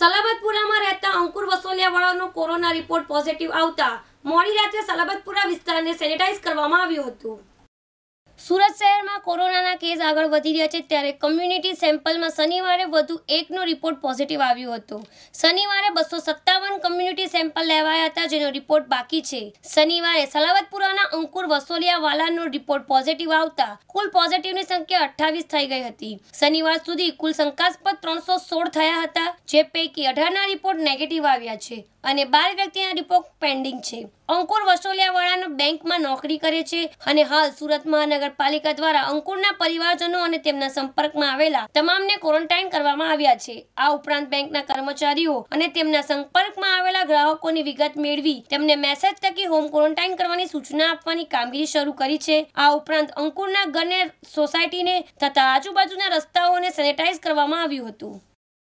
સલાબતપુરામાં રહેતા અંકુર વસોલિયાવાળાનો corona report positive આવતા મોડી રાત્રે સલાબતપુરા વિસ્તારને સેનેટાઇઝ કરવામાં આવ્યું હતું સુરત શહેરમાં કોરોનાના કેસ આગળ વધી રહ્યા છે ત્યારે કમ્યુનિટી સેમ્પલમાં શનિવારે વધુ એકનો રિપોર્ટ પોઝિટિવ આવ્યો હતો શનિવારે બસો સેમ્પલ લેવાયા હતા જેનો રિપોર્ટ બાકી છે શનિવારે સલાવતપુરાના અંકુર વસોલિયા વસોલિયાવાલાનો રિપોર્ટ પોઝિટિવ આવતા કુલ પોઝિટિવની સંખ્યા અઠ્ઠાવીસ થઈ ગઈ હતી શનિવાર સુધી કુલ શંકાસ્પદ ત્રણસો સોળ થયા હતા જે પૈકી અઢારના રિપોર્ટ નેગેટિવ આવ્યા છે અને બાર વ્યક્તિના રિપોર્ટ પેન્ડિંગ છે અંકુર વસોલિયાવાળાનો બેંકમાં નોકરી કરે છે અને હાલ સુરત મહાનગરપાલિકા દ્વારા અંકુરના પરિવારજનો અને તેમના સંપર્કમાં આવેલા તમામને ક્વોરન્ટાઇન કરવામાં આવ્યા છે આ ઉપરાંત બેંકના કર્મચારીઓ અને તેમના સંપર્ક સંપર્કમાં આવેલા ગ્રાહકોની વિગત મેળવી તેમને મેસેજ થકી હોમ ક્વોરન્ટાઇન કરવાની સૂચના આપવાની કામગીરી શરૂ કરી છે આ ઉપરાંત અંકુરના ઘરને સોસાયટીને તથા આજુબાજુના રસ્તાઓને સેનેટાઇઝ કરવામાં આવ્યું હતું